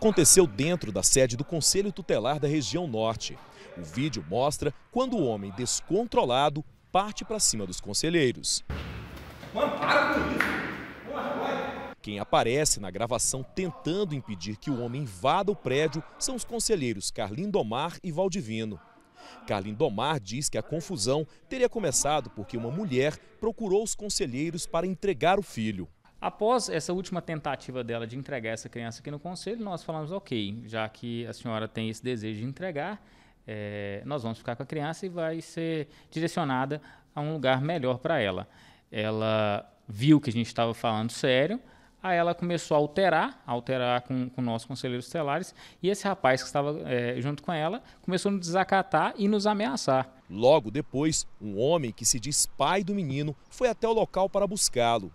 aconteceu dentro da sede do Conselho Tutelar da região norte. O vídeo mostra quando o homem descontrolado parte para cima dos conselheiros. Mano, para com isso! Quem aparece na gravação tentando impedir que o homem invada o prédio são os conselheiros Carlin Domar e Valdivino. Carlin Domar diz que a confusão teria começado porque uma mulher procurou os conselheiros para entregar o filho. Após essa última tentativa dela de entregar essa criança aqui no conselho, nós falamos: ok, já que a senhora tem esse desejo de entregar, é, nós vamos ficar com a criança e vai ser direcionada a um lugar melhor para ela. Ela viu que a gente estava falando sério, aí ela começou a alterar, alterar com, com o nosso conselheiro Estelares, e esse rapaz que estava é, junto com ela começou a nos desacatar e nos ameaçar. Logo depois, um homem que se diz pai do menino foi até o local para buscá-lo.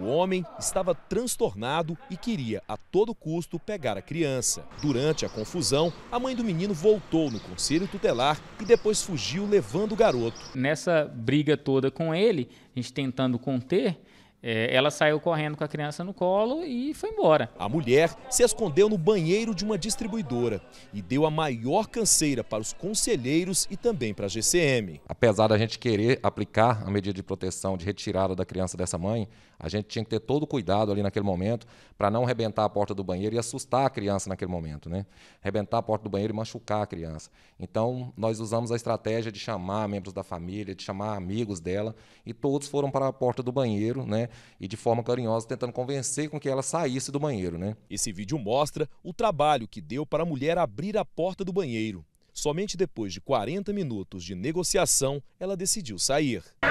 O homem estava transtornado e queria a todo custo pegar a criança. Durante a confusão, a mãe do menino voltou no conselho tutelar e depois fugiu levando o garoto. Nessa briga toda com ele, a gente tentando conter, é, ela saiu correndo com a criança no colo e foi embora. A mulher se escondeu no banheiro de uma distribuidora e deu a maior canseira para os conselheiros e também para a GCM. Apesar da gente querer aplicar a medida de proteção de retirada da criança dessa mãe, a gente tinha que ter todo o cuidado ali naquele momento para não rebentar a porta do banheiro e assustar a criança naquele momento, né? Rebentar a porta do banheiro e machucar a criança. Então, nós usamos a estratégia de chamar membros da família, de chamar amigos dela e todos foram para a porta do banheiro, né? E de forma carinhosa tentando convencer com que ela saísse do banheiro, né? Esse vídeo mostra o trabalho que deu para a mulher abrir a porta do banheiro. Somente depois de 40 minutos de negociação, ela decidiu sair. Tá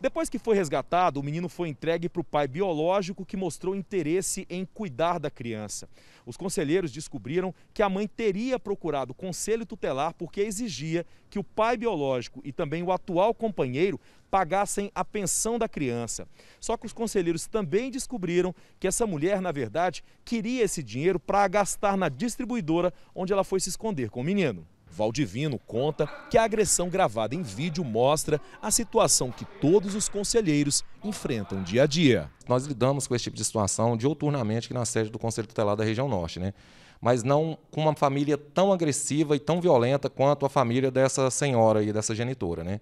depois que foi resgatado, o menino foi entregue para o pai biológico que mostrou interesse em cuidar da criança. Os conselheiros descobriram que a mãe teria procurado conselho tutelar porque exigia que o pai biológico e também o atual companheiro pagassem a pensão da criança. Só que os conselheiros também descobriram que essa mulher, na verdade, queria esse dinheiro para gastar na distribuição distribuidora onde ela foi se esconder com o menino. Valdivino conta que a agressão gravada em vídeo mostra a situação que todos os conselheiros enfrentam dia a dia. Nós lidamos com esse tipo de situação diuturnamente aqui na sede do Conselho Tutelar da região norte, né? Mas não com uma família tão agressiva e tão violenta quanto a família dessa senhora e dessa genitora, né?